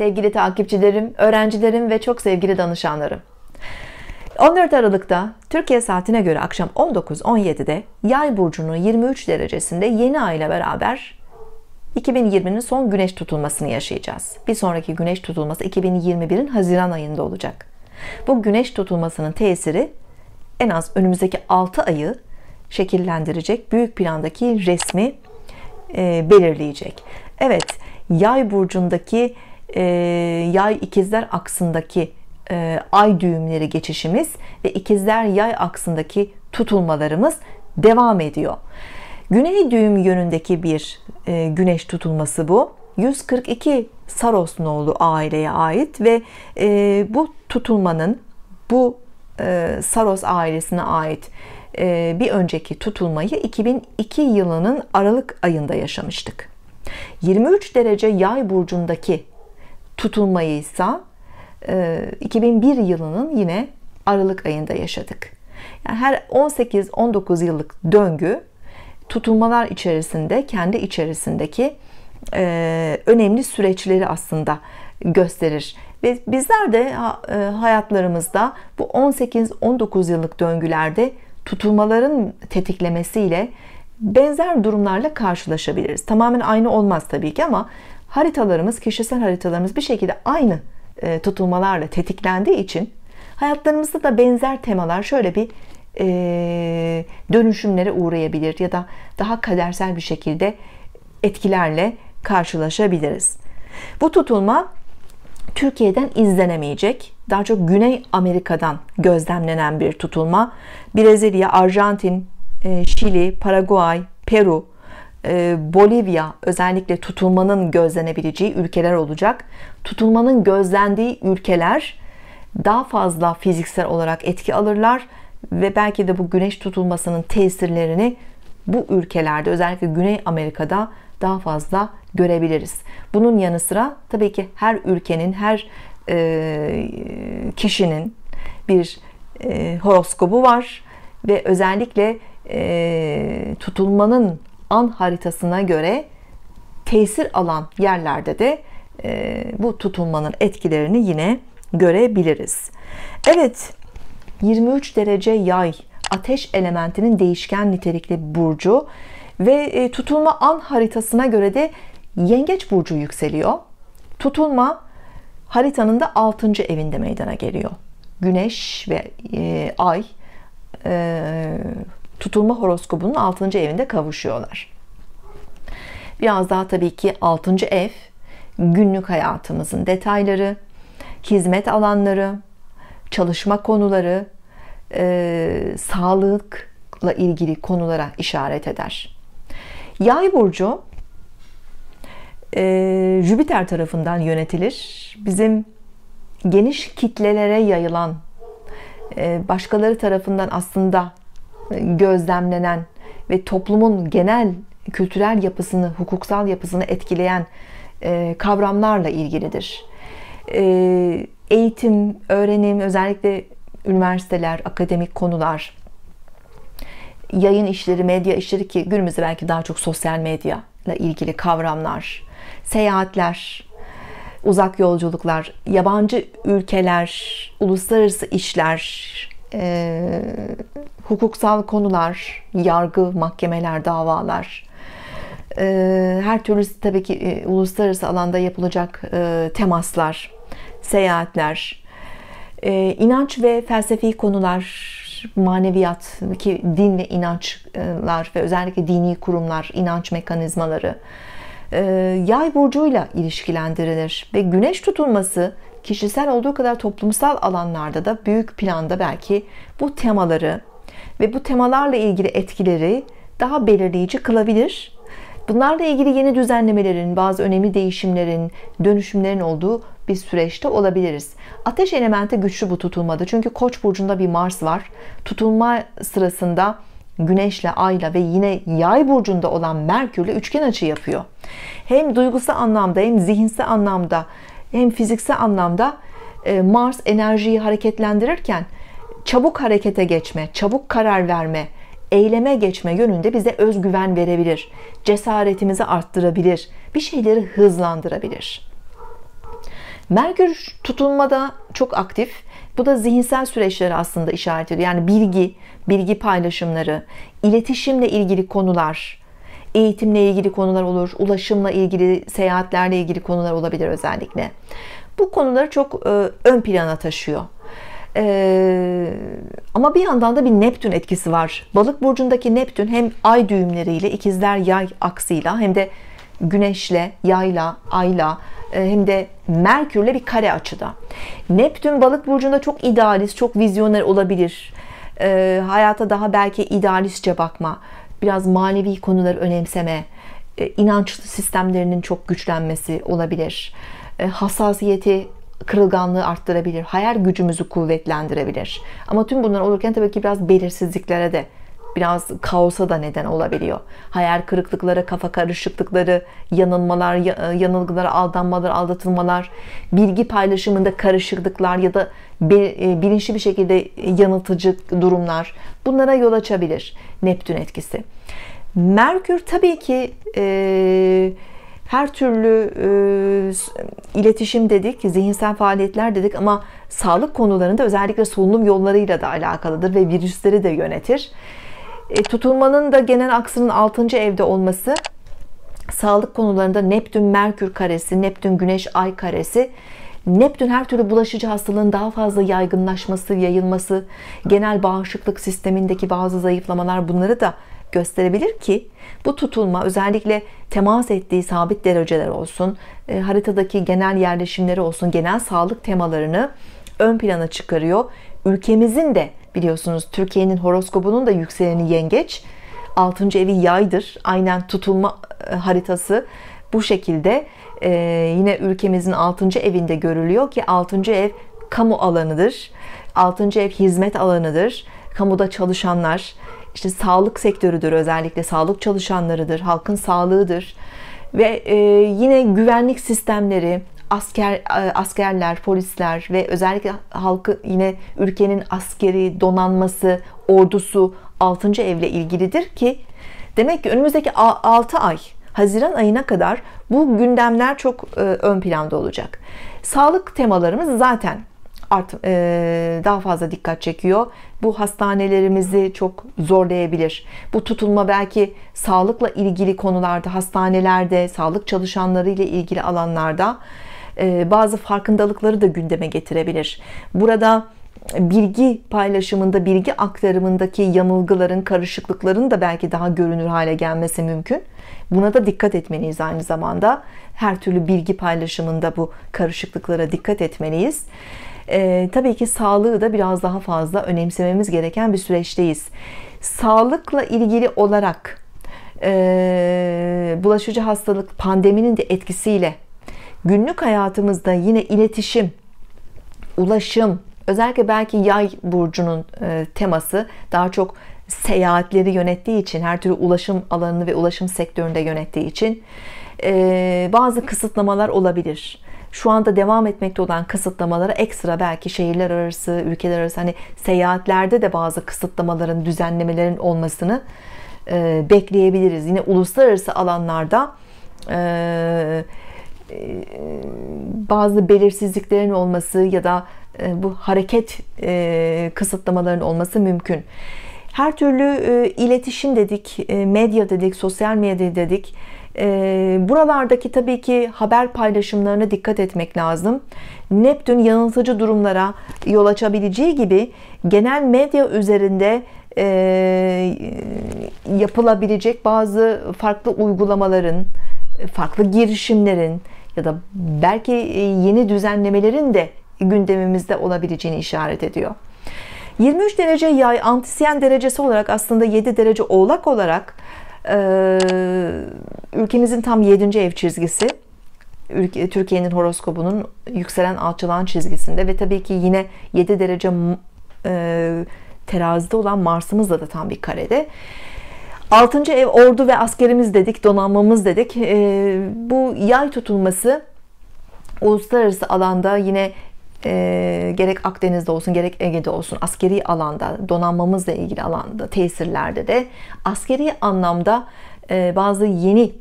sevgili takipçilerim, öğrencilerim ve çok sevgili danışanlarım. 14 Aralık'ta Türkiye saatine göre akşam 19.17'de Yay burcunun 23 derecesinde yeni ay ile beraber 2020'nin son güneş tutulmasını yaşayacağız. Bir sonraki güneş tutulması 2021'in Haziran ayında olacak. Bu güneş tutulmasının tesiri en az önümüzdeki 6 ayı şekillendirecek, büyük plandaki resmi e, belirleyecek. Evet, Yay burcundaki e, yay ikizler aksındaki e, ay düğümleri geçişimiz ve ikizler yay aksındaki tutulmalarımız devam ediyor. Güney düğüm yönündeki bir e, güneş tutulması bu. 142 saros Sarosnoğlu aileye ait ve e, bu tutulmanın bu e, Saros ailesine ait e, bir önceki tutulmayı 2002 yılının Aralık ayında yaşamıştık. 23 derece yay burcundaki tutulmayı e, ise 2001 yılının yine Aralık ayında yaşadık. Yani her 18-19 yıllık döngü tutulmalar içerisinde kendi içerisindeki e, önemli süreçleri aslında gösterir. Ve bizler de e, hayatlarımızda bu 18-19 yıllık döngülerde tutulmaların tetiklemesiyle benzer durumlarla karşılaşabiliriz. Tamamen aynı olmaz tabii ki ama haritalarımız, kişisel haritalarımız bir şekilde aynı e, tutulmalarla tetiklendiği için hayatlarımızda da benzer temalar şöyle bir e, dönüşümlere uğrayabilir ya da daha kadersel bir şekilde etkilerle karşılaşabiliriz. Bu tutulma Türkiye'den izlenemeyecek, daha çok Güney Amerika'dan gözlemlenen bir tutulma. Brezilya, Arjantin, e, Şili, Paraguay, Peru, ee, Bolivya özellikle tutulmanın gözlenebileceği ülkeler olacak. Tutulmanın gözlendiği ülkeler daha fazla fiziksel olarak etki alırlar ve belki de bu güneş tutulmasının tesirlerini bu ülkelerde özellikle Güney Amerika'da daha fazla görebiliriz. Bunun yanı sıra tabii ki her ülkenin, her e, kişinin bir e, horoskobu var ve özellikle e, tutulmanın an haritasına göre tesir alan yerlerde de e, bu tutulmanın etkilerini yine görebiliriz. Evet 23 derece yay ateş elementinin değişken nitelikli burcu ve e, tutulma an haritasına göre de yengeç burcu yükseliyor. Tutulma haritanın da 6. evinde meydana geliyor. Güneş ve e, ay e, tutulma horoskopunun 6. evinde kavuşuyorlar. Biraz daha tabii ki 6. ev günlük hayatımızın detayları, hizmet alanları, çalışma konuları, e, sağlıkla ilgili konulara işaret eder. Yay burcu e, Jüpiter tarafından yönetilir. Bizim geniş kitlelere yayılan, e, başkaları tarafından aslında gözlemlenen ve toplumun genel kültürel yapısını, hukuksal yapısını etkileyen e, kavramlarla ilgilidir. E, eğitim, öğrenim, özellikle üniversiteler, akademik konular, yayın işleri, medya işleri ki günümüzde belki daha çok sosyal medya ile ilgili kavramlar, seyahatler, uzak yolculuklar, yabancı ülkeler, uluslararası işler, e, hukuksal konular, yargı, mahkemeler, davalar, e, her türlü tabii ki e, uluslararası alanda yapılacak e, temaslar, seyahatler, e, inanç ve felsefi konular, maneviyat ki din ve inançlar ve özellikle dini kurumlar, inanç mekanizmaları, e, yay burcuyla ilişkilendirilir ve güneş tutulması kişisel olduğu kadar toplumsal alanlarda da büyük planda belki bu temaları ve bu temalarla ilgili etkileri daha belirleyici kılabilir. Bunlarla ilgili yeni düzenlemelerin, bazı önemli değişimlerin, dönüşümlerin olduğu bir süreçte olabiliriz. Ateş elementi güçlü bu tutulmada. Çünkü Koç burcunda bir Mars var. Tutulma sırasında Güneşle, Ayla ve yine Yay burcunda olan Merkürle üçgen açı yapıyor. Hem duygusal anlamda hem zihinsel anlamda hem fiziksel anlamda e, Mars enerjiyi hareketlendirirken çabuk harekete geçme, çabuk karar verme, eyleme geçme yönünde bize özgüven verebilir. Cesaretimizi arttırabilir. Bir şeyleri hızlandırabilir. Merkür tutulmada çok aktif. Bu da zihinsel süreçleri aslında işaret ediyor. Yani bilgi, bilgi paylaşımları, iletişimle ilgili konular, eğitimle ilgili konular olur, ulaşımla ilgili, seyahatlerle ilgili konular olabilir özellikle. Bu konuları çok e, ön plana taşıyor. Ee, ama bir yandan da bir Neptün etkisi var. Balık burcundaki Neptün hem ay düğümleriyle ikizler yay aksıyla hem de güneşle, yayla, ayla e, hem de Merkürle bir kare açıda. Neptün balık burcunda çok idealist, çok vizyoner olabilir. Ee, hayata daha belki idealistçe bakma biraz manevi konuları önemseme, e, inançlı sistemlerinin çok güçlenmesi olabilir. E, hassasiyeti, kırılganlığı arttırabilir. Hayal gücümüzü kuvvetlendirebilir. Ama tüm bunlar olurken tabii ki biraz belirsizliklere de biraz kaosa da neden olabiliyor. Hayal kırıklıkları, kafa karışıklıkları, yanılmalar, e, yanılgılar, aldanmalar, aldatılmalar, bilgi paylaşımında karışıklıklar ya da e, bilinçli bir şekilde yanıltıcı durumlar bunlara yol açabilir Neptün etkisi. Merkür tabii ki e, her türlü e, iletişim dedik, zihinsel faaliyetler dedik ama sağlık konularında özellikle solunum yollarıyla da alakalıdır ve virüsleri de yönetir. E, tutulmanın da genel aksının 6. evde olması sağlık konularında Neptün Merkür karesi, Neptün Güneş Ay karesi Neptün her türlü bulaşıcı hastalığın daha fazla yaygınlaşması, yayılması, genel bağışıklık sistemindeki bazı zayıflamalar bunları da gösterebilir ki bu tutulma özellikle temas ettiği sabit dereceler olsun, e, haritadaki genel yerleşimleri olsun, genel sağlık temalarını ön plana çıkarıyor ülkemizin de biliyorsunuz Türkiye'nin horoskobunun da yükseleni yengeç. 6. evi yaydır. Aynen tutulma e, haritası bu şekilde e, yine ülkemizin 6. evinde görülüyor ki 6. ev kamu alanıdır. 6. ev hizmet alanıdır. Kamuda çalışanlar, işte sağlık sektörüdür özellikle sağlık çalışanlarıdır, halkın sağlığıdır ve e, yine güvenlik sistemleri, asker e, askerler, polisler ve özellikle halkı yine ülkenin askeri donanması, ordusu 6. evle ilgilidir ki demek ki önümüzdeki 6 ay Haziran ayına kadar bu gündemler çok e, ön planda olacak. Sağlık temalarımız zaten art, e, daha fazla dikkat çekiyor. Bu hastanelerimizi çok zorlayabilir. Bu tutulma belki sağlıkla ilgili konularda, hastanelerde, sağlık çalışanları ile ilgili alanlarda ee, bazı farkındalıkları da gündeme getirebilir. Burada bilgi paylaşımında, bilgi aktarımındaki yanılgıların karışıklıkların da belki daha görünür hale gelmesi mümkün. Buna da dikkat etmeliyiz aynı zamanda. Her türlü bilgi paylaşımında bu karışıklıklara dikkat etmeliyiz. Ee, tabii ki sağlığı da biraz daha fazla önemsememiz gereken bir süreçteyiz. Sağlıkla ilgili olarak e, bulaşıcı hastalık pandeminin de etkisiyle günlük hayatımızda yine iletişim, ulaşım, özellikle belki yay burcunun e, teması daha çok seyahatleri yönettiği için her türlü ulaşım alanını ve ulaşım sektöründe yönettiği için e, bazı kısıtlamalar olabilir. Şu anda devam etmekte olan kısıtlamalara ekstra belki şehirler arası, ülkeler arası hani seyahatlerde de bazı kısıtlamaların, düzenlemelerin olmasını e, bekleyebiliriz. Yine uluslararası alanlarda e, bazı belirsizliklerin olması ya da e, bu hareket e, kısıtlamaların olması mümkün. Her türlü iletişim dedik, medya dedik, sosyal medya dedik. Buralardaki tabii ki haber paylaşımlarına dikkat etmek lazım. Neptün yanıltıcı durumlara yol açabileceği gibi genel medya üzerinde yapılabilecek bazı farklı uygulamaların, farklı girişimlerin, ya da belki e, yeni düzenlemelerin de gündemimizde olabileceğini işaret ediyor. 23 derece yay antisyen derecesi olarak aslında 7 derece oğlak olarak e, ülkemizin tam 7. ev çizgisi. Türkiye'nin horoskobunun yükselen alçalan çizgisinde ve tabii ki yine 7 derece e, terazide olan Mars'ımızla da tam bir karede. Altıncı ev ordu ve askerimiz dedik, donanmamız dedik. E, bu yay tutulması uluslararası alanda yine e, gerek Akdeniz'de olsun gerek Ege'de olsun askeri alanda donanmamızla ilgili alanda tesirlerde de askeri anlamda e, bazı yeni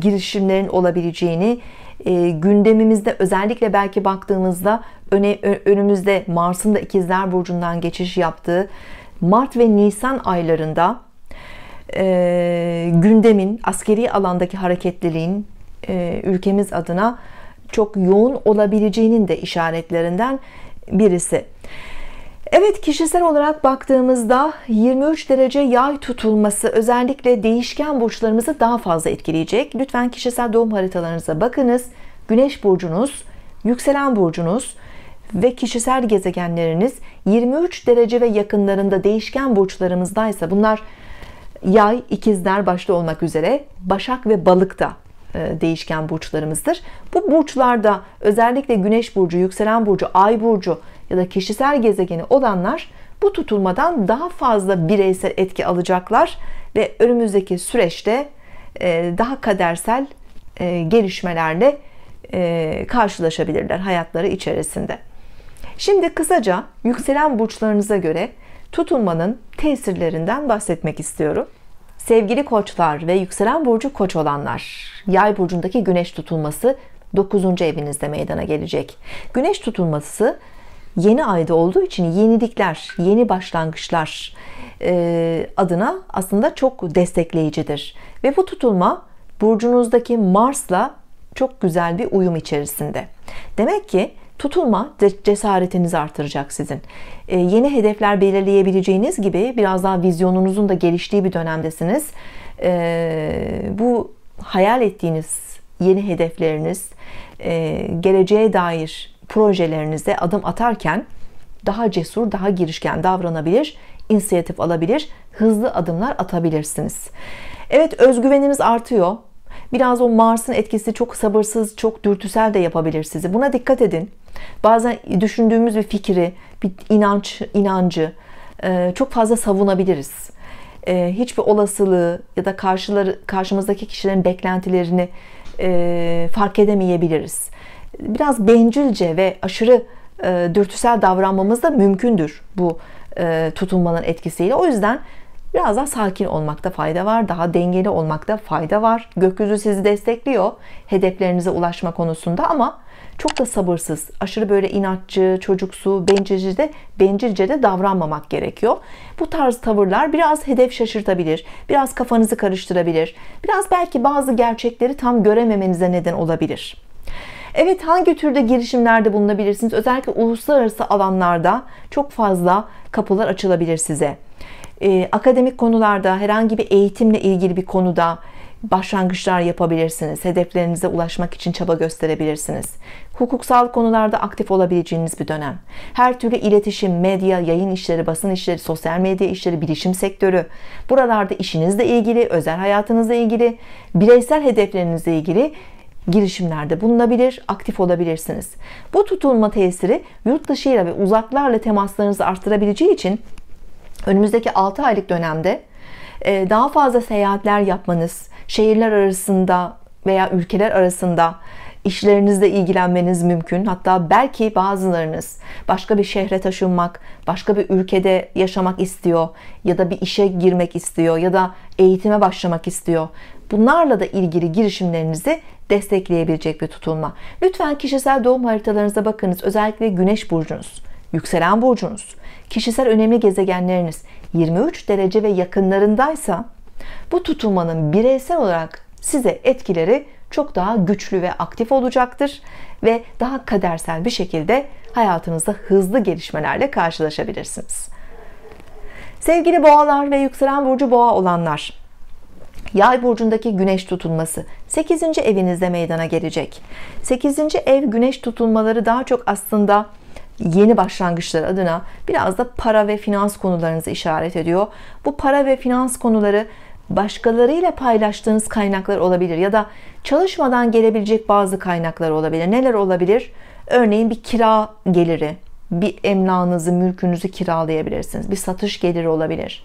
girişimlerin olabileceğini e, gündemimizde özellikle belki baktığımızda öne, önümüzde Mars'ın da ikizler burcundan geçiş yaptığı Mart ve Nisan aylarında e, gündemin, askeri alandaki hareketliliğin e, ülkemiz adına çok yoğun olabileceğinin de işaretlerinden birisi. Evet kişisel olarak baktığımızda 23 derece yay tutulması özellikle değişken burçlarımızı daha fazla etkileyecek. Lütfen kişisel doğum haritalarınıza bakınız. Güneş burcunuz, yükselen burcunuz ve kişisel gezegenleriniz 23 derece ve yakınlarında değişken burçlarımızdaysa bunlar bunlar Yay, ikizler başta olmak üzere Başak ve Balık da e, değişken burçlarımızdır. Bu burçlarda özellikle Güneş burcu, yükselen burcu, ay burcu ya da kişisel gezegeni olanlar bu tutulmadan daha fazla bireysel etki alacaklar ve önümüzdeki süreçte e, daha kadersel e, gelişmelerle karşılaşabilirler hayatları içerisinde. Şimdi kısaca yükselen burçlarınıza göre tutunmanın tesirlerinden bahsetmek istiyorum. Sevgili koçlar ve yükselen burcu koç olanlar, yay burcundaki güneş tutulması 9. evinizde meydana gelecek. Güneş tutulması yeni ayda olduğu için yenilikler, yeni başlangıçlar e, adına aslında çok destekleyicidir. Ve bu tutulma burcunuzdaki Mars'la çok güzel bir uyum içerisinde. Demek ki Tutulma cesaretinizi artıracak sizin. E, yeni hedefler belirleyebileceğiniz gibi biraz daha vizyonunuzun da geliştiği bir dönemdesiniz. E, bu hayal ettiğiniz yeni hedefleriniz, e, geleceğe dair projelerinize adım atarken daha cesur, daha girişken davranabilir, inisiyatif alabilir, hızlı adımlar atabilirsiniz. Evet özgüveniniz artıyor. Biraz o Mars'ın etkisi çok sabırsız, çok dürtüsel de yapabilir sizi. Buna dikkat edin. Bazen düşündüğümüz bir fikri, bir inanç, inancı e, çok fazla savunabiliriz. E, hiçbir olasılığı ya da karşıları, karşımızdaki kişilerin beklentilerini e, fark edemeyebiliriz. Biraz bencilce ve aşırı dürtüsel davranmamız da mümkündür bu tutunmanın etkisiyle. O yüzden Biraz daha sakin olmakta fayda var. Daha dengeli olmakta fayda var. Gökyüzü sizi destekliyor hedeflerinize ulaşma konusunda ama çok da sabırsız, aşırı böyle inatçı, çocuksu, bencilce de, bencilce de davranmamak gerekiyor. Bu tarz tavırlar biraz hedef şaşırtabilir, biraz kafanızı karıştırabilir, biraz belki bazı gerçekleri tam görememenize neden olabilir. Evet hangi türde girişimlerde bulunabilirsiniz? Özellikle uluslararası alanlarda çok fazla kapılar açılabilir size e, akademik konularda herhangi bir eğitimle ilgili bir konuda başlangıçlar yapabilirsiniz. Hedeflerinize ulaşmak için çaba gösterebilirsiniz. Hukuksal konularda aktif olabileceğiniz bir dönem. Her türlü iletişim, medya, yayın işleri, basın işleri, sosyal medya işleri, bilişim sektörü. Buralarda işinizle ilgili, özel hayatınızla ilgili, bireysel hedeflerinizle ilgili girişimlerde bulunabilir, aktif olabilirsiniz. Bu tutulma tesiri yurt dışıyla ve uzaklarla temaslarınızı arttırabileceği için önümüzdeki 6 aylık dönemde e, daha fazla seyahatler yapmanız, şehirler arasında veya ülkeler arasında işlerinizle ilgilenmeniz mümkün. Hatta belki bazılarınız başka bir şehre taşınmak, başka bir ülkede yaşamak istiyor ya da bir işe girmek istiyor ya da eğitime başlamak istiyor. Bunlarla da ilgili girişimlerinizi destekleyebilecek bir tutulma. Lütfen kişisel doğum haritalarınıza bakınız. Özellikle güneş burcunuz yükselen burcunuz, kişisel önemli gezegenleriniz 23 derece ve yakınlarındaysa bu tutulmanın bireysel olarak size etkileri çok daha güçlü ve aktif olacaktır ve daha kadersel bir şekilde hayatınızda hızlı gelişmelerle karşılaşabilirsiniz. Sevgili boğalar ve yükselen burcu boğa olanlar, Yay burcundaki güneş tutulması 8. evinizde meydana gelecek. 8. ev güneş tutulmaları daha çok aslında yeni başlangıçlar adına biraz da para ve finans konularınızı işaret ediyor. Bu para ve finans konuları başkalarıyla paylaştığınız kaynaklar olabilir ya da çalışmadan gelebilecek bazı kaynaklar olabilir. Neler olabilir? Örneğin bir kira geliri, bir emlakınızı, mülkünüzü kiralayabilirsiniz. Bir satış geliri olabilir.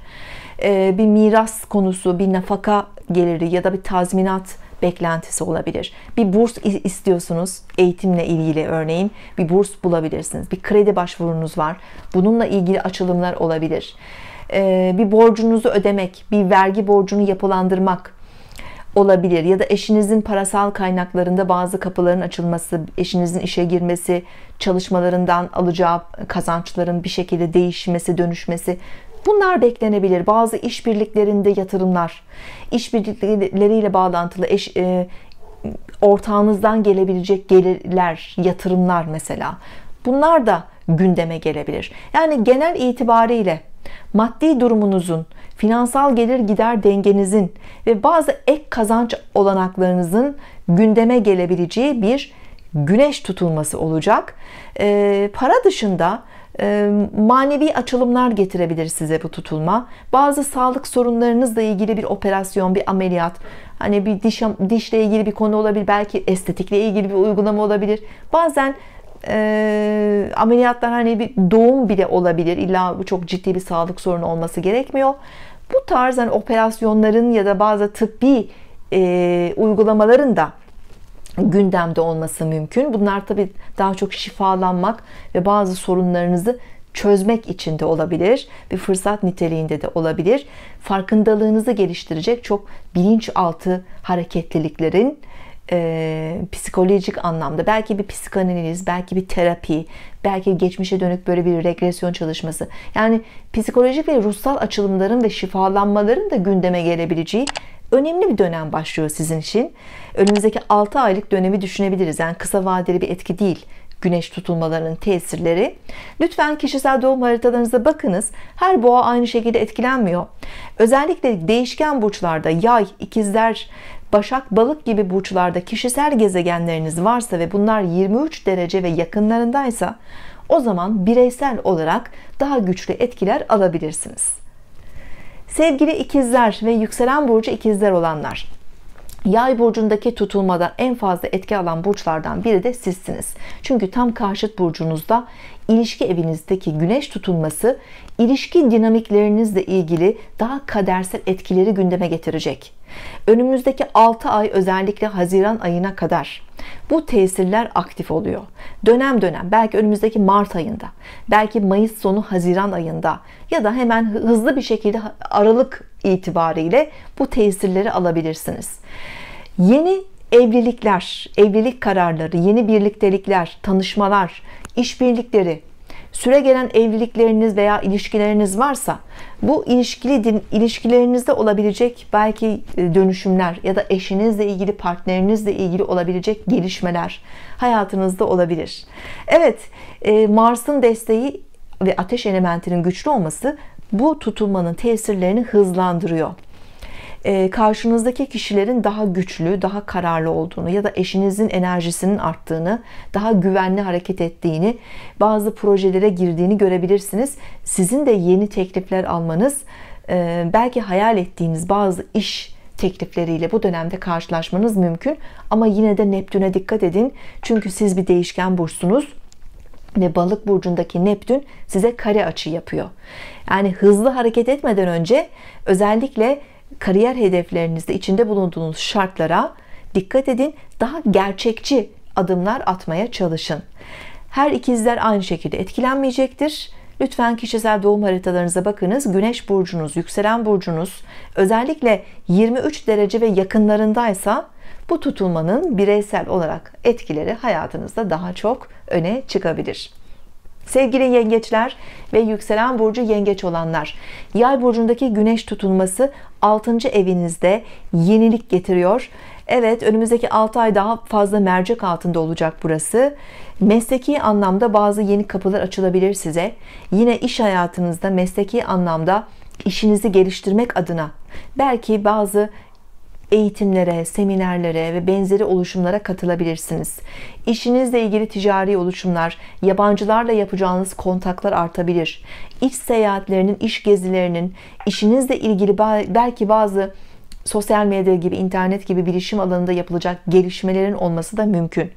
Ee, bir miras konusu, bir nafaka geliri ya da bir tazminat beklentisi olabilir. Bir burs istiyorsunuz eğitimle ilgili örneğin bir burs bulabilirsiniz. Bir kredi başvurunuz var. Bununla ilgili açılımlar olabilir. Ee, bir borcunuzu ödemek, bir vergi borcunu yapılandırmak olabilir ya da eşinizin parasal kaynaklarında bazı kapıların açılması, eşinizin işe girmesi, çalışmalarından alacağı kazançların bir şekilde değişmesi, dönüşmesi Bunlar beklenebilir. Bazı işbirliklerinde yatırımlar, işbirlikleriyle bağlantılı eş, e, ortağınızdan gelebilecek gelirler, yatırımlar mesela. Bunlar da gündeme gelebilir. Yani genel itibariyle maddi durumunuzun, finansal gelir gider dengenizin ve bazı ek kazanç olanaklarınızın gündeme gelebileceği bir güneş tutulması olacak. E, para dışında manevi açılımlar getirebilir size bu tutulma. Bazı sağlık sorunlarınızla ilgili bir operasyon, bir ameliyat, hani bir diş, dişle ilgili bir konu olabilir, belki estetikle ilgili bir uygulama olabilir. Bazen e, ameliyatlar hani bir doğum bile olabilir. İlla bu çok ciddi bir sağlık sorunu olması gerekmiyor. Bu tarz hani operasyonların ya da bazı tıbbi e, uygulamaların da gündemde olması mümkün. Bunlar tabii daha çok şifalanmak ve bazı sorunlarınızı çözmek için de olabilir. Bir fırsat niteliğinde de olabilir. Farkındalığınızı geliştirecek çok bilinçaltı hareketliliklerin e, psikolojik anlamda belki bir psikanaliz, belki bir terapi, belki geçmişe dönük böyle bir regresyon çalışması. Yani psikolojik ve ruhsal açılımların ve şifalanmaların da gündeme gelebileceği önemli bir dönem başlıyor sizin için. Önümüzdeki 6 aylık dönemi düşünebiliriz. Yani kısa vadeli bir etki değil güneş tutulmalarının tesirleri. Lütfen kişisel doğum haritalarınıza bakınız. Her boğa aynı şekilde etkilenmiyor. Özellikle değişken burçlarda yay, ikizler, Başak, Balık gibi burçlarda kişisel gezegenleriniz varsa ve bunlar 23 derece ve yakınlarındaysa o zaman bireysel olarak daha güçlü etkiler alabilirsiniz. Sevgili ikizler ve yükselen burcu ikizler olanlar. Yay burcundaki tutulmadan en fazla etki alan burçlardan biri de sizsiniz. Çünkü tam karşıt burcunuzda ilişki evinizdeki güneş tutulması ilişki dinamiklerinizle ilgili daha kadersel etkileri gündeme getirecek. Önümüzdeki 6 ay özellikle Haziran ayına kadar bu tesirler aktif oluyor. Dönem dönem belki önümüzdeki Mart ayında, belki Mayıs sonu Haziran ayında ya da hemen hızlı bir şekilde Aralık itibariyle bu tesirleri alabilirsiniz. Yeni evlilikler, evlilik kararları, yeni birliktelikler, tanışmalar, işbirlikleri, süre gelen evlilikleriniz veya ilişkileriniz varsa bu ilişkili ilişkilerinizde olabilecek belki e, dönüşümler ya da eşinizle ilgili partnerinizle ilgili olabilecek gelişmeler hayatınızda olabilir. Evet e, Mars'ın desteği ve ateş elementinin güçlü olması bu tutulmanın tesirlerini hızlandırıyor. E, karşınızdaki kişilerin daha güçlü, daha kararlı olduğunu ya da eşinizin enerjisinin arttığını, daha güvenli hareket ettiğini, bazı projelere girdiğini görebilirsiniz. Sizin de yeni teklifler almanız, e, belki hayal ettiğiniz bazı iş teklifleriyle bu dönemde karşılaşmanız mümkün. Ama yine de Neptün'e dikkat edin. Çünkü siz bir değişken burçsunuz ve balık burcundaki Neptün size kare açı yapıyor. Yani hızlı hareket etmeden önce özellikle kariyer hedeflerinizde içinde bulunduğunuz şartlara dikkat edin. Daha gerçekçi adımlar atmaya çalışın. Her ikizler aynı şekilde etkilenmeyecektir. Lütfen kişisel doğum haritalarınıza bakınız. Güneş burcunuz, yükselen burcunuz özellikle 23 derece ve yakınlarındaysa bu tutulmanın bireysel olarak etkileri hayatınızda daha çok öne çıkabilir. Sevgili yengeçler ve yükselen burcu yengeç olanlar. Yay burcundaki güneş tutulması 6. evinizde yenilik getiriyor. Evet önümüzdeki 6 ay daha fazla mercek altında olacak burası. Mesleki anlamda bazı yeni kapılar açılabilir size. Yine iş hayatınızda mesleki anlamda işinizi geliştirmek adına belki bazı eğitimlere, seminerlere ve benzeri oluşumlara katılabilirsiniz. İşinizle ilgili ticari oluşumlar, yabancılarla yapacağınız kontaklar artabilir. İş seyahatlerinin, iş gezilerinin, işinizle ilgili belki bazı sosyal medya gibi, internet gibi bilişim alanında yapılacak gelişmelerin olması da mümkün.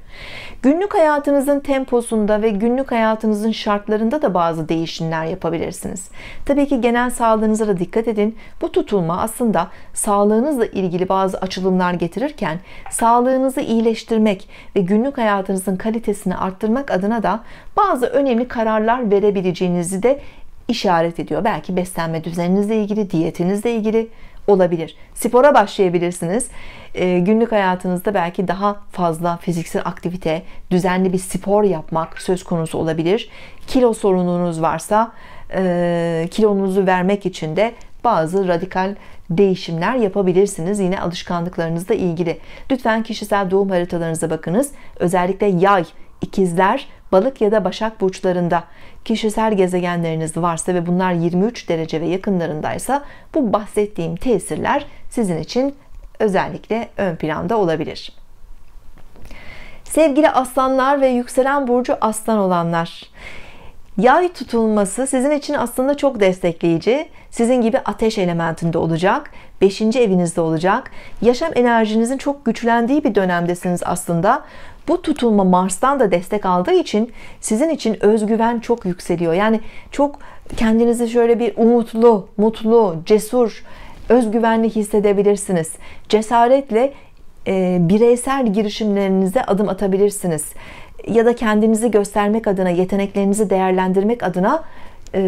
Günlük hayatınızın temposunda ve günlük hayatınızın şartlarında da bazı değişimler yapabilirsiniz. Tabii ki genel sağlığınıza da dikkat edin. Bu tutulma aslında sağlığınızla ilgili bazı açılımlar getirirken sağlığınızı iyileştirmek ve günlük hayatınızın kalitesini arttırmak adına da bazı önemli kararlar verebileceğinizi de işaret ediyor. Belki beslenme düzeninizle ilgili, diyetinizle ilgili, olabilir. Spora başlayabilirsiniz. E, günlük hayatınızda belki daha fazla fiziksel aktivite, düzenli bir spor yapmak söz konusu olabilir. Kilo sorununuz varsa e, kilonuzu vermek için de bazı radikal değişimler yapabilirsiniz. Yine alışkanlıklarınızla ilgili. Lütfen kişisel doğum haritalarınıza bakınız. Özellikle yay, ikizler balık ya da başak burçlarında kişisel gezegenleriniz varsa ve bunlar 23 derece ve yakınlarındaysa bu bahsettiğim tesirler sizin için özellikle ön planda olabilir. Sevgili aslanlar ve yükselen burcu aslan olanlar. Yay tutulması sizin için aslında çok destekleyici. Sizin gibi ateş elementinde olacak, beşinci evinizde olacak. Yaşam enerjinizin çok güçlendiği bir dönemdesiniz aslında. Bu tutulma Mars'tan da destek aldığı için sizin için özgüven çok yükseliyor. Yani çok kendinizi şöyle bir umutlu, mutlu, cesur, özgüvenli hissedebilirsiniz. Cesaretle e, bireysel girişimlerinize adım atabilirsiniz. Ya da kendinizi göstermek adına, yeteneklerinizi değerlendirmek adına e,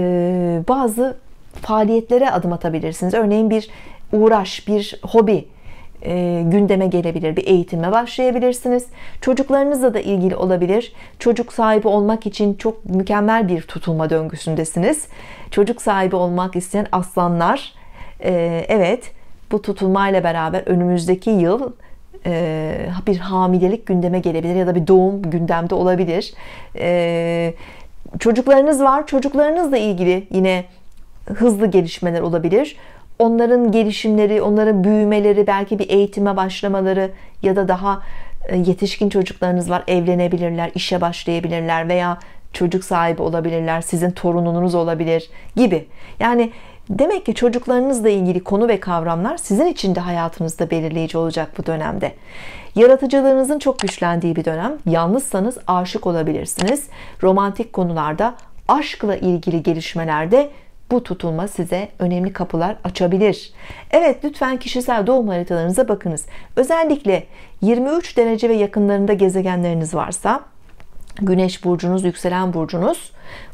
bazı faaliyetlere adım atabilirsiniz. Örneğin bir uğraş, bir hobi e, gündeme gelebilir. Bir eğitime başlayabilirsiniz. Çocuklarınızla da ilgili olabilir. Çocuk sahibi olmak için çok mükemmel bir tutulma döngüsündesiniz. Çocuk sahibi olmak isteyen aslanlar e, evet bu tutulmayla beraber önümüzdeki yıl e, bir hamilelik gündeme gelebilir ya da bir doğum gündemde olabilir. E, çocuklarınız var. Çocuklarınızla ilgili yine hızlı gelişmeler olabilir onların gelişimleri, onların büyümeleri, belki bir eğitime başlamaları ya da daha e, yetişkin çocuklarınız var, evlenebilirler, işe başlayabilirler veya çocuk sahibi olabilirler, sizin torununuz olabilir gibi. Yani demek ki çocuklarınızla ilgili konu ve kavramlar sizin için de hayatınızda belirleyici olacak bu dönemde. Yaratıcılığınızın çok güçlendiği bir dönem. Yalnızsanız aşık olabilirsiniz. Romantik konularda aşkla ilgili gelişmelerde bu tutulma size önemli kapılar açabilir. Evet lütfen kişisel doğum haritalarınıza bakınız. Özellikle 23 derece ve yakınlarında gezegenleriniz varsa Güneş burcunuz, yükselen burcunuz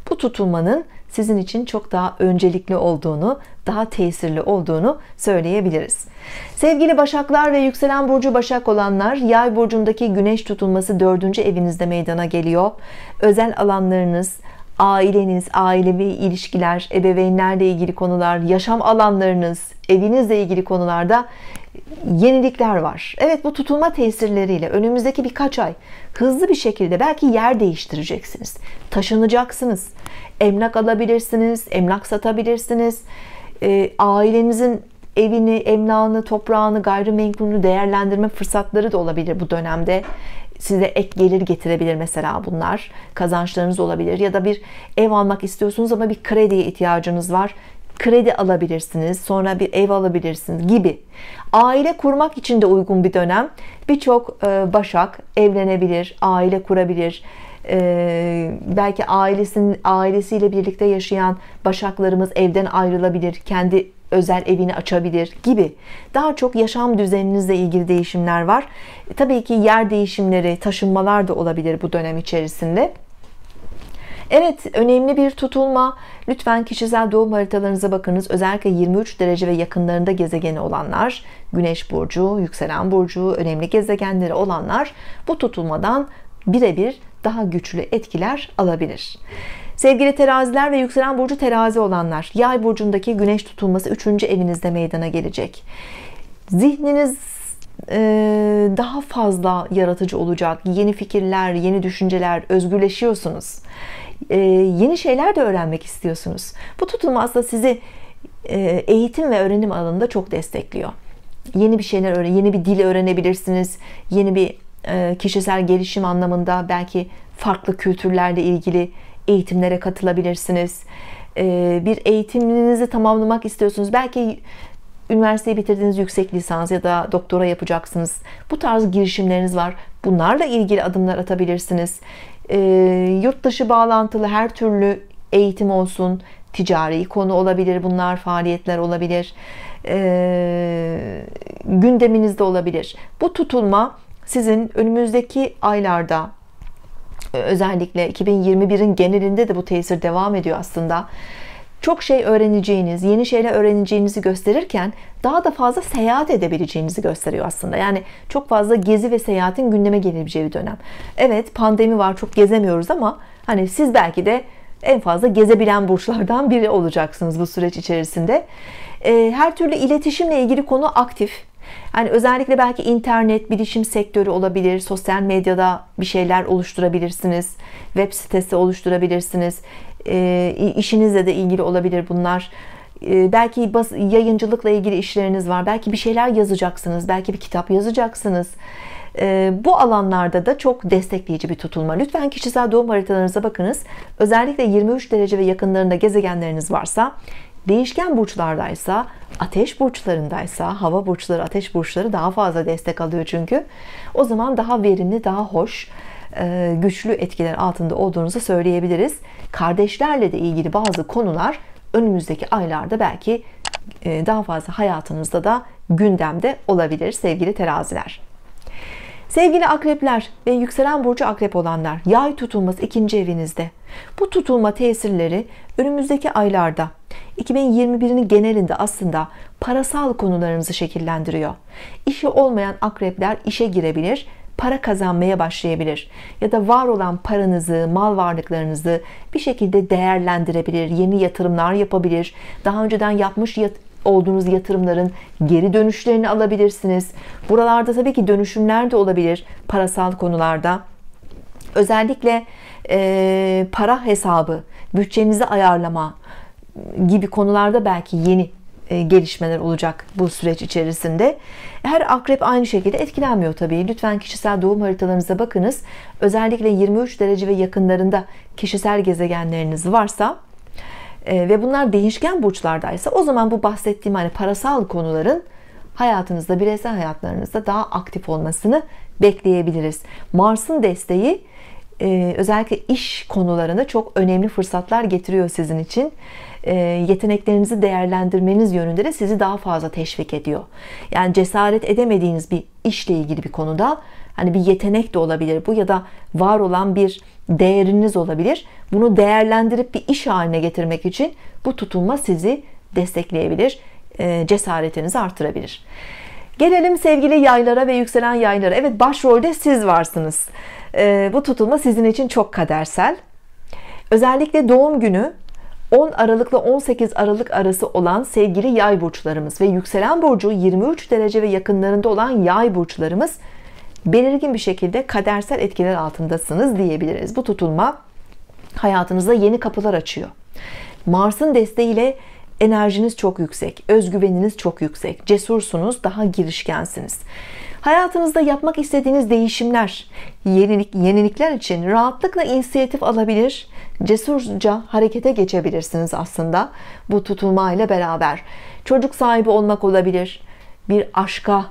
bu tutulmanın sizin için çok daha öncelikli olduğunu, daha tesirli olduğunu söyleyebiliriz. Sevgili Başaklar ve yükselen burcu Başak olanlar, Yay burcundaki güneş tutulması 4. evinizde meydana geliyor. Özel alanlarınız, aileniz, ailevi ilişkiler, ebeveynlerle ilgili konular, yaşam alanlarınız, evinizle ilgili konularda yenilikler var. Evet bu tutulma tesirleriyle önümüzdeki birkaç ay hızlı bir şekilde belki yer değiştireceksiniz. Taşınacaksınız. Emlak alabilirsiniz, emlak satabilirsiniz. E, ailenizin evini, emlakını, toprağını, gayrimenkulünü değerlendirme fırsatları da olabilir bu dönemde size ek gelir getirebilir mesela bunlar. Kazançlarınız olabilir ya da bir ev almak istiyorsunuz ama bir krediye ihtiyacınız var. Kredi alabilirsiniz, sonra bir ev alabilirsiniz gibi. Aile kurmak için de uygun bir dönem. Birçok e, başak evlenebilir, aile kurabilir. Ee, belki ailesinin ailesiyle birlikte yaşayan başaklarımız evden ayrılabilir. Kendi özel evini açabilir gibi daha çok yaşam düzeninizle ilgili değişimler var. E, tabii ki yer değişimleri, taşınmalar da olabilir bu dönem içerisinde. Evet önemli bir tutulma. Lütfen kişisel doğum haritalarınıza bakınız. Özellikle 23 derece ve yakınlarında gezegeni olanlar, Güneş burcu, yükselen burcu, önemli gezegenleri olanlar bu tutulmadan birebir daha güçlü etkiler alabilir. Sevgili teraziler ve yükselen burcu terazi olanlar, yay burcundaki güneş tutulması 3. evinizde meydana gelecek. Zihniniz e, daha fazla yaratıcı olacak. Yeni fikirler, yeni düşünceler, özgürleşiyorsunuz. E, yeni şeyler de öğrenmek istiyorsunuz. Bu tutulma aslında sizi e, eğitim ve öğrenim alanında çok destekliyor. Yeni bir şeyler öğren, yeni bir dil öğrenebilirsiniz. Yeni bir kişisel gelişim anlamında belki farklı kültürlerle ilgili eğitimlere katılabilirsiniz. Ee, bir eğitiminizi tamamlamak istiyorsunuz. Belki üniversiteyi bitirdiğiniz yüksek lisans ya da doktora yapacaksınız. Bu tarz girişimleriniz var. Bunlarla ilgili adımlar atabilirsiniz. Ee, yurt dışı bağlantılı her türlü eğitim olsun, ticari konu olabilir bunlar faaliyetler olabilir e, ee, gündeminizde olabilir bu tutulma sizin önümüzdeki aylarda ee, özellikle 2021'in genelinde de bu tesir devam ediyor aslında. Çok şey öğreneceğiniz, yeni şeyler öğreneceğinizi gösterirken daha da fazla seyahat edebileceğinizi gösteriyor aslında. Yani çok fazla gezi ve seyahatin gündeme gelebileceği bir dönem. Evet pandemi var çok gezemiyoruz ama hani siz belki de en fazla gezebilen burçlardan biri olacaksınız bu süreç içerisinde. Ee, her türlü iletişimle ilgili konu aktif. Yani özellikle belki internet, bilişim sektörü olabilir, sosyal medyada bir şeyler oluşturabilirsiniz, web sitesi oluşturabilirsiniz, e, işinizle de ilgili olabilir bunlar. E, belki bas, yayıncılıkla ilgili işleriniz var, belki bir şeyler yazacaksınız, belki bir kitap yazacaksınız. E, bu alanlarda da çok destekleyici bir tutulma. Lütfen kişisel doğum haritalarınıza bakınız. Özellikle 23 derece ve yakınlarında gezegenleriniz varsa Değişken burçlardaysa, ateş burçlarındaysa, hava burçları, ateş burçları daha fazla destek alıyor çünkü. O zaman daha verimli, daha hoş, e, güçlü etkiler altında olduğunuzu söyleyebiliriz. Kardeşlerle de ilgili bazı konular önümüzdeki aylarda belki e, daha fazla hayatınızda da gündemde olabilir sevgili teraziler. Sevgili akrepler ve yükselen burcu akrep olanlar yay tutulması ikinci evinizde. Bu tutulma tesirleri önümüzdeki aylarda 2021'in genelinde aslında parasal konularınızı şekillendiriyor. İşi olmayan akrepler işe girebilir para kazanmaya başlayabilir ya da var olan paranızı, mal varlıklarınızı bir şekilde değerlendirebilir, yeni yatırımlar yapabilir, daha önceden yapmış olduğunuz yatırımların geri dönüşlerini alabilirsiniz. Buralarda tabii ki dönüşümler de olabilir parasal konularda. Özellikle e, para hesabı, bütçenizi ayarlama gibi konularda belki yeni e, gelişmeler olacak bu süreç içerisinde. Her akrep aynı şekilde etkilenmiyor tabii. Lütfen kişisel doğum haritalarınıza bakınız. Özellikle 23 derece ve yakınlarında kişisel gezegenleriniz varsa ee, ve bunlar değişken burçlardaysa o zaman bu bahsettiğim hani parasal konuların hayatınızda bireysel hayatlarınızda daha aktif olmasını bekleyebiliriz. Mars'ın desteği e, özellikle iş konularında çok önemli fırsatlar getiriyor sizin için. E, yeteneklerinizi değerlendirmeniz yönünde de sizi daha fazla teşvik ediyor. Yani cesaret edemediğiniz bir işle ilgili bir konuda Hani bir yetenek de olabilir bu ya da var olan bir değeriniz olabilir. Bunu değerlendirip bir iş haline getirmek için bu tutulma sizi destekleyebilir, e, cesaretinizi artırabilir. Gelelim sevgili yaylara ve yükselen yaylara. Evet başrolde siz varsınız. E, bu tutulma sizin için çok kadersel. Özellikle doğum günü 10 Aralık'la 18 Aralık arası olan sevgili yay burçlarımız ve yükselen burcu 23 derece ve yakınlarında olan yay burçlarımız belirgin bir şekilde kadersel etkiler altındasınız diyebiliriz. Bu tutulma hayatınıza yeni kapılar açıyor. Mars'ın desteğiyle enerjiniz çok yüksek, özgüveniniz çok yüksek, cesursunuz, daha girişkensiniz. Hayatınızda yapmak istediğiniz değişimler, yenilik, yenilikler için rahatlıkla inisiyatif alabilir, cesurca harekete geçebilirsiniz aslında bu tutulma ile beraber. Çocuk sahibi olmak olabilir, bir aşka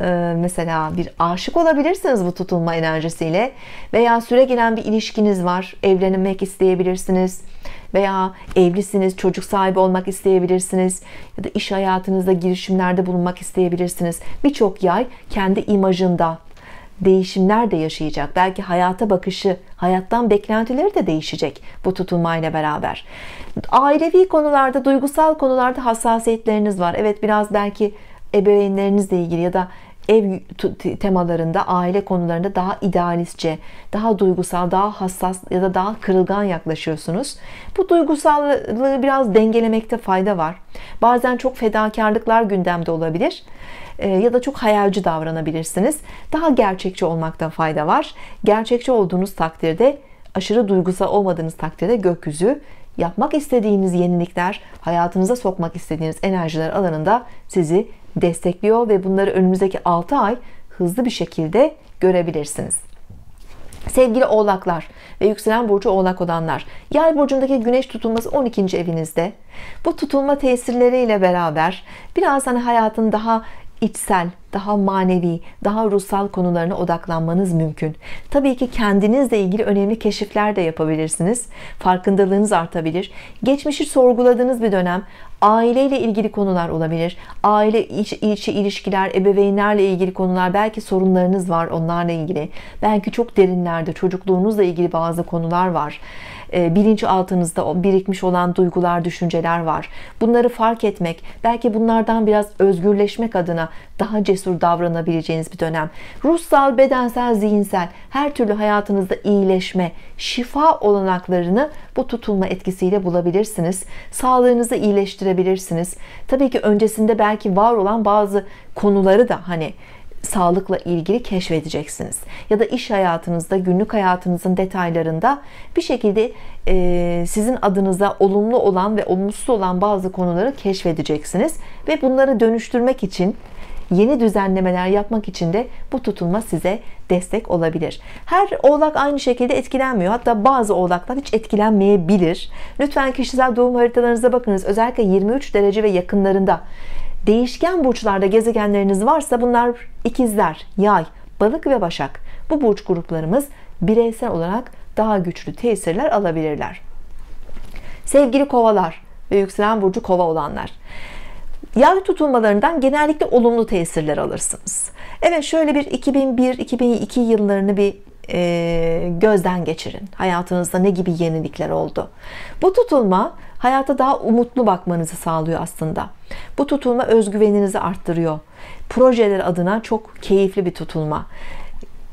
e, mesela bir aşık olabilirsiniz bu tutulma enerjisiyle veya süre gelen bir ilişkiniz var evlenmek isteyebilirsiniz veya evlisiniz çocuk sahibi olmak isteyebilirsiniz ya da iş hayatınızda girişimlerde bulunmak isteyebilirsiniz birçok yay kendi imajında değişimler de yaşayacak belki hayata bakışı hayattan beklentileri de değişecek bu tutulmayla beraber ailevi konularda duygusal konularda hassasiyetleriniz var evet biraz belki ebeveynlerinizle ilgili ya da ev temalarında, aile konularında daha idealistçe, daha duygusal, daha hassas ya da daha kırılgan yaklaşıyorsunuz. Bu duygusallığı biraz dengelemekte fayda var. Bazen çok fedakarlıklar gündemde olabilir e, ya da çok hayalci davranabilirsiniz. Daha gerçekçi olmakta fayda var. Gerçekçi olduğunuz takdirde, aşırı duygusal olmadığınız takdirde gökyüzü yapmak istediğiniz yenilikler, hayatınıza sokmak istediğiniz enerjiler alanında sizi destekliyor ve bunları önümüzdeki 6 ay hızlı bir şekilde görebilirsiniz. Sevgili oğlaklar ve yükselen burcu oğlak olanlar yay burcundaki güneş tutulması 12. evinizde bu tutulma tesirleriyle beraber biraz hani hayatın daha içsel, daha manevi, daha ruhsal konularına odaklanmanız mümkün. Tabii ki kendinizle ilgili önemli keşifler de yapabilirsiniz. Farkındalığınız artabilir. Geçmişi sorguladığınız bir dönem aileyle ilgili konular olabilir. Aile içi, içi ilişkiler, ebeveynlerle ilgili konular, belki sorunlarınız var onlarla ilgili. Belki çok derinlerde çocukluğunuzla ilgili bazı konular var. E, bilinçaltınızda birikmiş olan duygular, düşünceler var. Bunları fark etmek, belki bunlardan biraz özgürleşmek adına daha cesur davranabileceğiniz bir dönem. Ruhsal, bedensel, zihinsel her türlü hayatınızda iyileşme, şifa olanaklarını bu tutulma etkisiyle bulabilirsiniz. Sağlığınızı iyileştirebilirsiniz. Tabii ki öncesinde belki var olan bazı konuları da hani sağlıkla ilgili keşfedeceksiniz. Ya da iş hayatınızda, günlük hayatınızın detaylarında bir şekilde e, sizin adınıza olumlu olan ve olumsuz olan bazı konuları keşfedeceksiniz. Ve bunları dönüştürmek için yeni düzenlemeler yapmak için de bu tutulma size destek olabilir. Her oğlak aynı şekilde etkilenmiyor. Hatta bazı oğlaklar hiç etkilenmeyebilir. Lütfen kişisel doğum haritalarınıza bakınız. Özellikle 23 derece ve yakınlarında değişken burçlarda gezegenleriniz varsa bunlar ikizler, yay, balık ve başak. Bu burç gruplarımız bireysel olarak daha güçlü tesirler alabilirler. Sevgili kovalar ve yükselen burcu kova olanlar. Yay tutulmalarından genellikle olumlu tesirler alırsınız. Evet şöyle bir 2001-2002 yıllarını bir e, gözden geçirin. Hayatınızda ne gibi yenilikler oldu? Bu tutulma hayata daha umutlu bakmanızı sağlıyor aslında. Bu tutulma özgüveninizi arttırıyor. Projeler adına çok keyifli bir tutulma.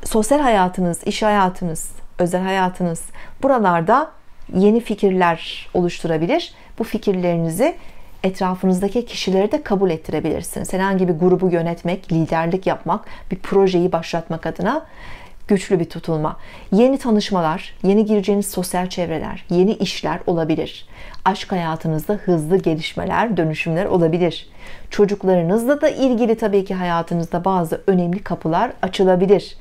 Sosyal hayatınız, iş hayatınız, özel hayatınız buralarda yeni fikirler oluşturabilir. Bu fikirlerinizi etrafınızdaki kişileri de kabul ettirebilirsiniz. Herhangi bir grubu yönetmek, liderlik yapmak, bir projeyi başlatmak adına güçlü bir tutulma. Yeni tanışmalar, yeni gireceğiniz sosyal çevreler, yeni işler olabilir. Aşk hayatınızda hızlı gelişmeler, dönüşümler olabilir. Çocuklarınızla da ilgili tabii ki hayatınızda bazı önemli kapılar açılabilir.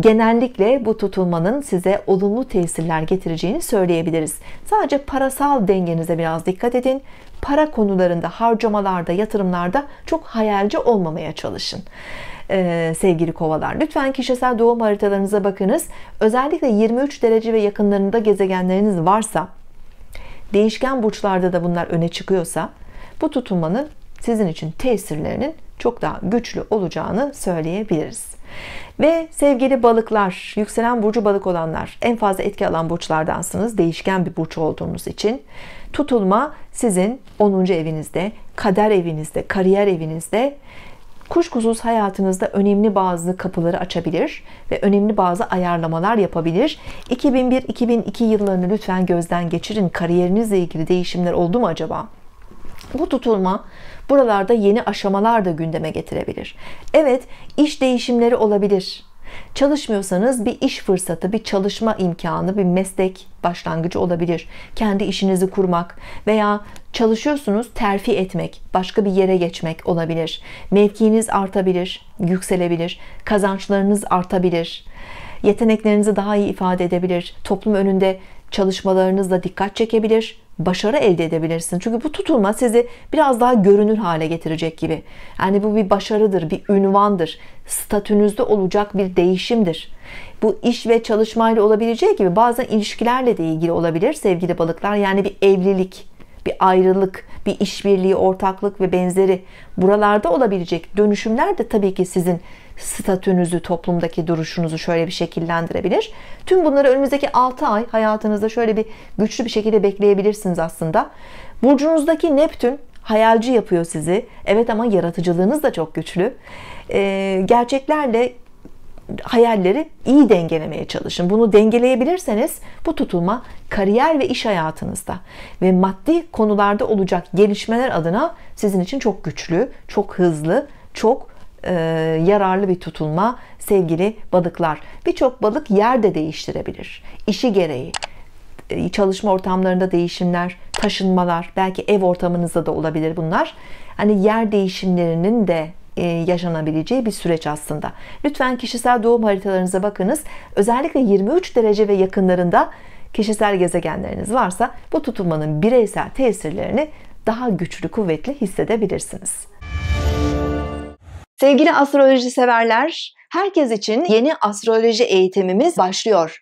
Genellikle bu tutulmanın size olumlu tesirler getireceğini söyleyebiliriz. Sadece parasal dengenize biraz dikkat edin. Para konularında, harcamalarda, yatırımlarda çok hayalci olmamaya çalışın e, sevgili kovalar. Lütfen kişisel doğum haritalarınıza bakınız. Özellikle 23 derece ve yakınlarında gezegenleriniz varsa, değişken burçlarda da bunlar öne çıkıyorsa, bu tutulmanın sizin için tesirlerinin çok daha güçlü olacağını söyleyebiliriz. Ve sevgili balıklar, yükselen burcu balık olanlar, en fazla etki alan burçlardansınız. Değişken bir burç olduğunuz için tutulma sizin 10. evinizde, kader evinizde, kariyer evinizde kuşkusuz hayatınızda önemli bazı kapıları açabilir ve önemli bazı ayarlamalar yapabilir. 2001-2002 yıllarını lütfen gözden geçirin. Kariyerinizle ilgili değişimler oldu mu acaba? Bu tutulma buralarda yeni aşamalar da gündeme getirebilir. Evet, iş değişimleri olabilir. Çalışmıyorsanız bir iş fırsatı, bir çalışma imkanı, bir meslek başlangıcı olabilir. Kendi işinizi kurmak veya Çalışıyorsunuz terfi etmek, başka bir yere geçmek olabilir. Mevkiiniz artabilir, yükselebilir. Kazançlarınız artabilir. Yeteneklerinizi daha iyi ifade edebilir. Toplum önünde çalışmalarınızla dikkat çekebilir başarı elde edebilirsin. Çünkü bu tutulma sizi biraz daha görünür hale getirecek gibi. Yani bu bir başarıdır, bir ünvandır. Statünüzde olacak bir değişimdir. Bu iş ve çalışmayla olabileceği gibi bazen ilişkilerle de ilgili olabilir sevgili balıklar. Yani bir evlilik, bir ayrılık, bir işbirliği, ortaklık ve benzeri buralarda olabilecek dönüşümler de tabii ki sizin statünüzü, toplumdaki duruşunuzu şöyle bir şekillendirebilir. Tüm bunları önümüzdeki 6 ay hayatınızda şöyle bir güçlü bir şekilde bekleyebilirsiniz aslında. Burcunuzdaki Neptün hayalci yapıyor sizi. Evet ama yaratıcılığınız da çok güçlü. Ee, gerçeklerle hayalleri iyi dengelemeye çalışın. Bunu dengeleyebilirseniz bu tutulma kariyer ve iş hayatınızda ve maddi konularda olacak gelişmeler adına sizin için çok güçlü, çok hızlı, çok e, yararlı bir tutulma sevgili balıklar. Birçok balık yerde değiştirebilir. İşi gereği e, çalışma ortamlarında değişimler, taşınmalar, belki ev ortamınızda da olabilir bunlar. Hani yer değişimlerinin de e, yaşanabileceği bir süreç aslında. Lütfen kişisel doğum haritalarınıza bakınız. Özellikle 23 derece ve yakınlarında kişisel gezegenleriniz varsa bu tutulmanın bireysel tesirlerini daha güçlü, kuvvetli hissedebilirsiniz. Sevgili astroloji severler, herkes için yeni astroloji eğitimimiz başlıyor.